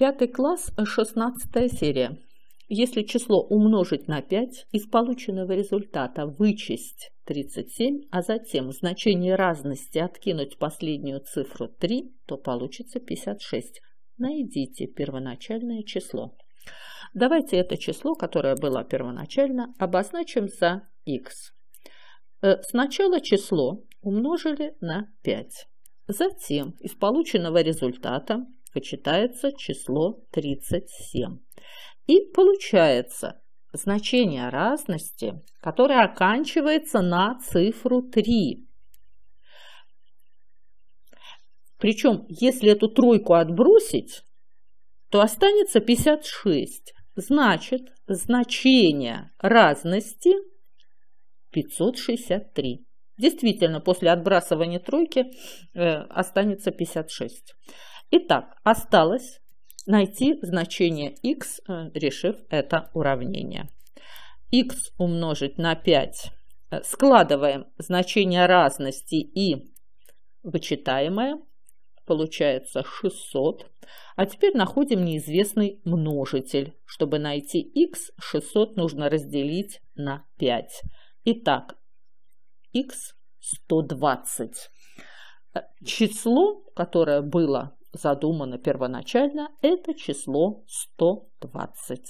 Пятый класс, 16 серия. Если число умножить на 5, из полученного результата вычесть 37, а затем значение разности откинуть последнюю цифру 3, то получится 56. Найдите первоначальное число. Давайте это число, которое было первоначально, обозначим за х. Э, сначала число умножили на 5. Затем из полученного результата вычитается число 37. И получается значение разности, которое оканчивается на цифру 3. Причем, если эту тройку отбросить, то останется 56. Значит, значение разности 563. Действительно, после отбрасывания тройки э, останется 56. Итак, осталось найти значение x, э, решив это уравнение. x умножить на 5. Э, складываем значение разности и вычитаемое. Получается 600. А теперь находим неизвестный множитель. Чтобы найти x, 600 нужно разделить на 5. Итак, x 120. Э, число, которое было задумано первоначально, это число 120.